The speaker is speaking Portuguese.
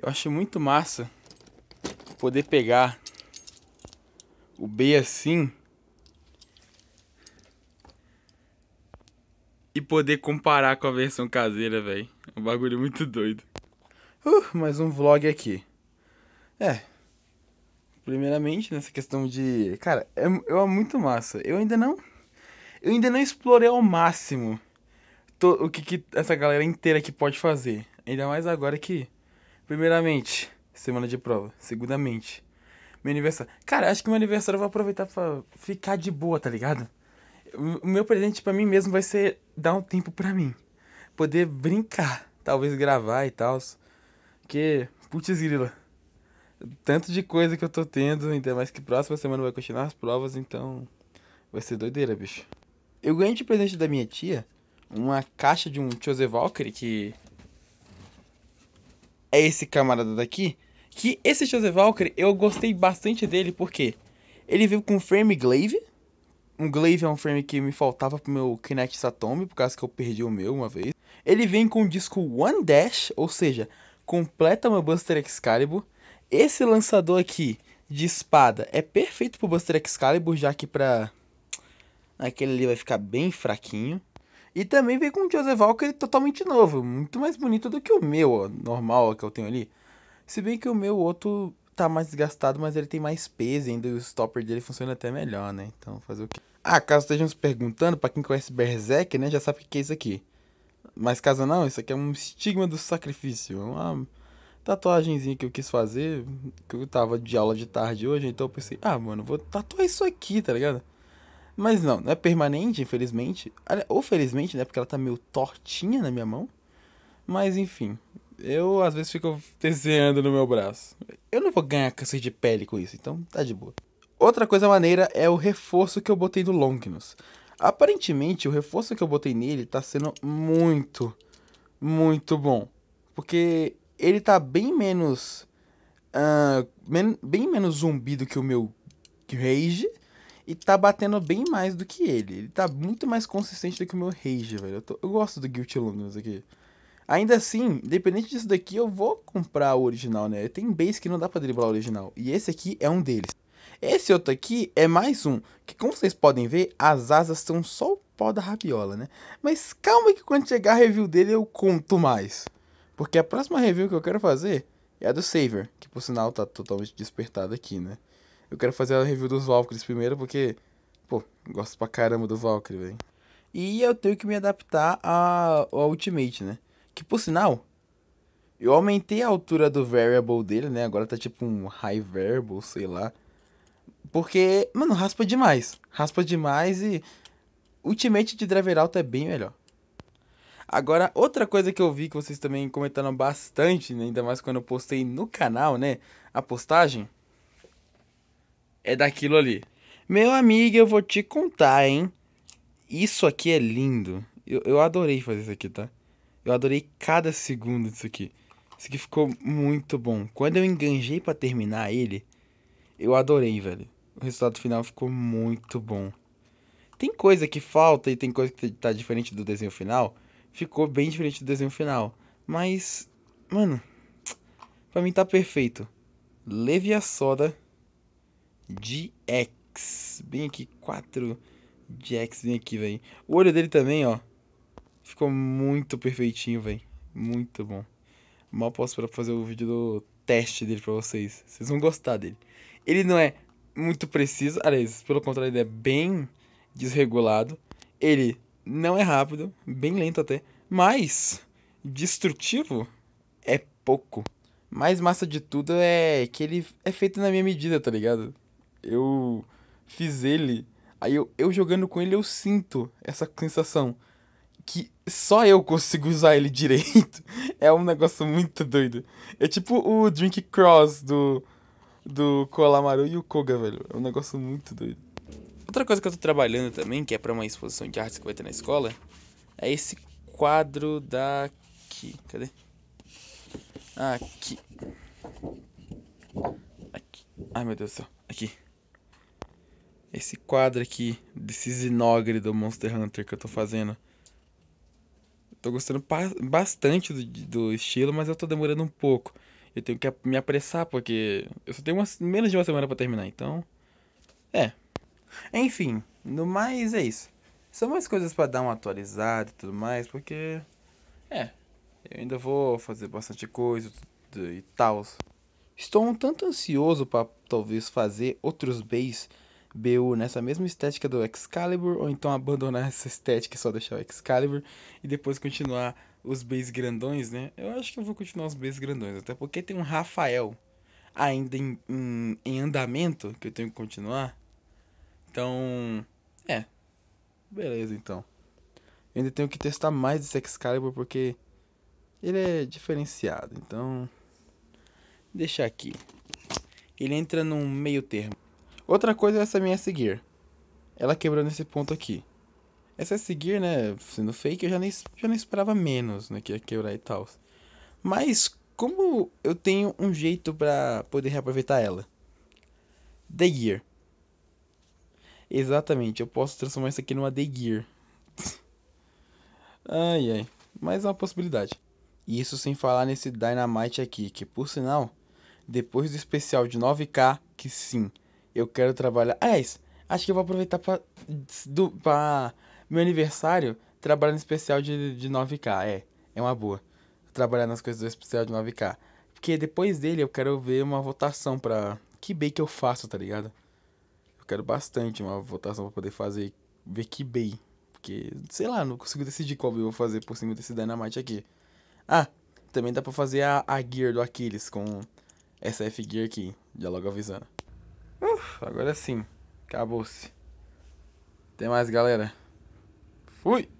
Eu acho muito massa poder pegar o B assim e poder comparar com a versão caseira, velho. É um bagulho muito doido. Uh, mais um vlog aqui. É. Primeiramente, nessa questão de. Cara, é eu amo muito massa. Eu ainda não. Eu ainda não explorei ao máximo to, o que, que essa galera inteira aqui pode fazer. Ainda mais agora que Primeiramente, semana de prova. Segundamente, meu aniversário. Cara, acho que meu aniversário eu vou aproveitar pra ficar de boa, tá ligado? O meu presente para mim mesmo vai ser dar um tempo para mim. Poder brincar, talvez gravar e tal. Porque, putz grila. Tanto de coisa que eu tô tendo, ainda mais que próxima semana vai continuar as provas, então vai ser doideira, bicho. Eu ganhei de presente da minha tia uma caixa de um Chose Valkyrie que é esse camarada daqui. Que esse Joseph Walker, eu gostei bastante dele, porque ele veio com frame glaive. Um glaive é um frame que me faltava pro meu Kinect Satomi, por causa que eu perdi o meu uma vez. Ele vem com o disco One Dash, ou seja, completa meu Buster Excalibur. Esse lançador aqui de espada é perfeito pro Buster Excalibur, já que pra... Aquele ali vai ficar bem fraquinho. E também veio com o Joseph Walker totalmente novo, muito mais bonito do que o meu, normal, que eu tenho ali. Se bem que o meu outro tá mais desgastado, mas ele tem mais peso ainda, e o stopper dele funciona até melhor, né? Então fazer o quê? Ah, caso estejam se perguntando, para quem conhece Berserk, né, já sabe o que é isso aqui. Mas caso não, isso aqui é um estigma do sacrifício, uma tatuagemzinha que eu quis fazer, que eu tava de aula de tarde hoje, então eu pensei, ah, mano, vou tatuar isso aqui, tá ligado? Mas não, não é permanente, infelizmente. Ou felizmente, né? Porque ela tá meio tortinha na minha mão. Mas enfim, eu às vezes fico desenhando no meu braço. Eu não vou ganhar câncer de pele com isso, então tá de boa. Outra coisa maneira é o reforço que eu botei no Longinus. Aparentemente, o reforço que eu botei nele tá sendo muito, muito bom. Porque ele tá bem menos. Uh, bem menos zumbi do que o meu Rage e tá batendo bem mais do que ele. Ele tá muito mais consistente do que o meu Rage, velho. Eu, tô, eu gosto do Guilty Luminous aqui. Ainda assim, independente disso daqui, eu vou comprar o original, né? Tem base que não dá pra driblar o original. E esse aqui é um deles. Esse outro aqui é mais um, que como vocês podem ver, as asas são só o pó da rabiola, né? Mas calma que quando chegar a review dele eu conto mais. Porque a próxima review que eu quero fazer é a do Saver, que por sinal tá totalmente despertado aqui, né? Eu quero fazer a review dos Valkyries primeiro, porque, pô, gosto pra caramba do Valkyrie, velho. E eu tenho que me adaptar a, ao Ultimate, né? Que por sinal, eu aumentei a altura do variable dele, né? Agora tá tipo um high variable, sei lá. Porque, mano, raspa demais. Raspa demais e. Ultimate de Alto é bem melhor. Agora, outra coisa que eu vi que vocês também comentaram bastante, né? ainda mais quando eu postei no canal, né? A postagem é daquilo ali. Meu amigo, eu vou te contar, hein? Isso aqui é lindo. Eu, eu adorei fazer isso aqui, tá? Eu adorei cada segundo disso aqui. Isso aqui ficou muito bom. Quando eu enganjei para terminar ele, eu adorei, velho. O resultado final ficou muito bom. Tem coisa que falta e tem coisa que tá diferente do desenho final. Ficou bem diferente do desenho final. Mas, mano, pra mim tá perfeito. Leve a soda GX. Bem aqui, 4 GX, bem aqui, velho. O olho dele também, ó. Ficou muito perfeitinho, velho. Muito bom. Mal posso para fazer o vídeo do teste dele pra vocês. Vocês vão gostar dele. Ele não é muito preciso. Aliás, pelo contrário, ele é bem desregulado. Ele não é rápido, bem lento até. Mas destrutivo é pouco. mais massa de tudo é que ele é feito na minha medida, tá ligado? eu fiz ele. Aí eu, eu jogando com ele, eu sinto essa sensação. Que só eu consigo usar ele direito. É um negócio muito doido. É tipo o Drink Cross do, do Colamaru e o Koga, velho. É um negócio muito doido. Outra coisa que eu tô trabalhando também, que é para uma exposição de artes que vai ter na escola, é esse quadro daqui. Cadê? Aqui. Aqui. Ai, meu Deus do céu. Aqui esse quadro aqui desse Zinogre do Monster Hunter que eu tô fazendo. Tô gostando bastante do, do, estilo, mas eu tô demorando um pouco. Eu tenho que me apressar porque eu só tenho uma, menos de uma semana para terminar, então. É. Enfim, no mais é isso. São mais coisas para dar uma atualizada e tudo mais, porque. É. Eu ainda vou fazer bastante coisa e tal. Estou um tanto ansioso para talvez fazer outros bays BU nessa mesma estética do Excalibur, ou então abandonar essa estética e só deixar o Excalibur e depois continuar os Bs grandões, né? Eu acho que eu vou continuar os Bs grandões, até porque tem um Rafael ainda em, em, em andamento que eu tenho que continuar. Então, é. Beleza, então. Eu ainda tenho que testar mais esse Excalibur porque ele é diferenciado, então deixar aqui. Ele entra num meio termo. Outra coisa é essa minha seguir. Ela quebrou nesse ponto aqui. Essa seguir, né, sendo fake, eu já nem, já nem esperava menos, né, que ia quebrar e tal. Mas como eu tenho um jeito para poder reaproveitar ela? The Gear. Exatamente, eu posso transformar isso aqui numa The Gear. ai ai, mais uma possibilidade. isso sem falar nesse Dynamite aqui, que por sinal, depois do especial de 9K, que sim, eu quero trabalhar. Aliás, é acho que eu vou aproveitar pra, do, pra meu aniversário trabalhar no especial de, de 9K. É, é uma boa. Trabalhar nas coisas do especial de 9K. Porque depois dele eu quero ver uma votação pra que bem que eu faço, tá ligado? Eu quero bastante uma votação pra poder fazer, ver que bem. Porque, sei lá, não consigo decidir qual eu vou fazer por cima desse Dynamite aqui. Ah, também dá pra fazer a, a gear do Aquiles com essa F-Gear aqui, já logo avisando. Uf, agora sim. Acabou-se. Até mais, galera. Fui!